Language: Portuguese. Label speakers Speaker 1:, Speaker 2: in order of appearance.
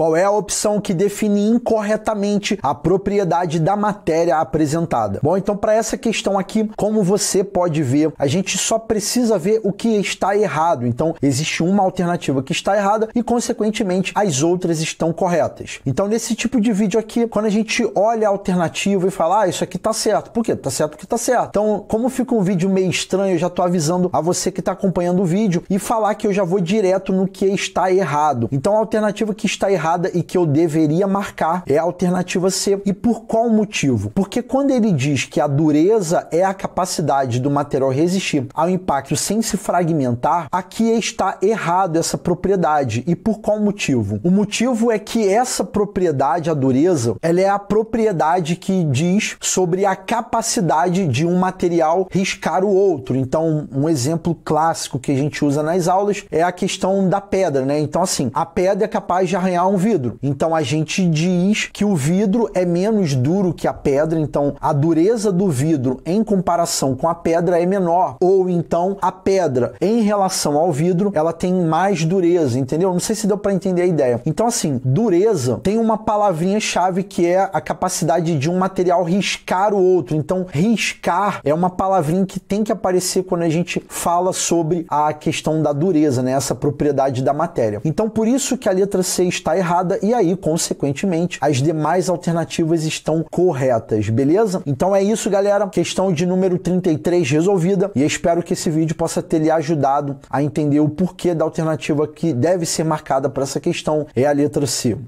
Speaker 1: qual é a opção que define incorretamente a propriedade da matéria apresentada. Bom, então para essa questão aqui, como você pode ver, a gente só precisa ver o que está errado. Então existe uma alternativa que está errada e consequentemente as outras estão corretas. Então nesse tipo de vídeo aqui, quando a gente olha a alternativa e fala, ah, isso aqui tá certo. Por quê? Tá certo porque tá certo. Então, como fica um vídeo meio estranho, eu já tô avisando a você que está acompanhando o vídeo e falar que eu já vou direto no que está errado. Então a alternativa que está errada e que eu deveria marcar é a alternativa C. E por qual motivo? Porque quando ele diz que a dureza é a capacidade do material resistir ao impacto sem se fragmentar, aqui está errado essa propriedade. E por qual motivo? O motivo é que essa propriedade, a dureza, ela é a propriedade que diz sobre a capacidade de um material riscar o outro. Então, um exemplo clássico que a gente usa nas aulas é a questão da pedra, né? Então, assim, a pedra é capaz de arranhar um vidro. Então a gente diz que o vidro é menos duro que a pedra, então a dureza do vidro em comparação com a pedra é menor, ou então a pedra em relação ao vidro, ela tem mais dureza, entendeu? Não sei se deu para entender a ideia. Então assim, dureza tem uma palavrinha chave que é a capacidade de um material riscar o outro. Então riscar é uma palavrinha que tem que aparecer quando a gente fala sobre a questão da dureza, né? Essa propriedade da matéria. Então por isso que a letra C está errada e aí, consequentemente, as demais alternativas estão corretas, beleza? Então é isso, galera. Questão de número 33 resolvida e espero que esse vídeo possa ter lhe ajudado a entender o porquê da alternativa que deve ser marcada para essa questão é a letra C.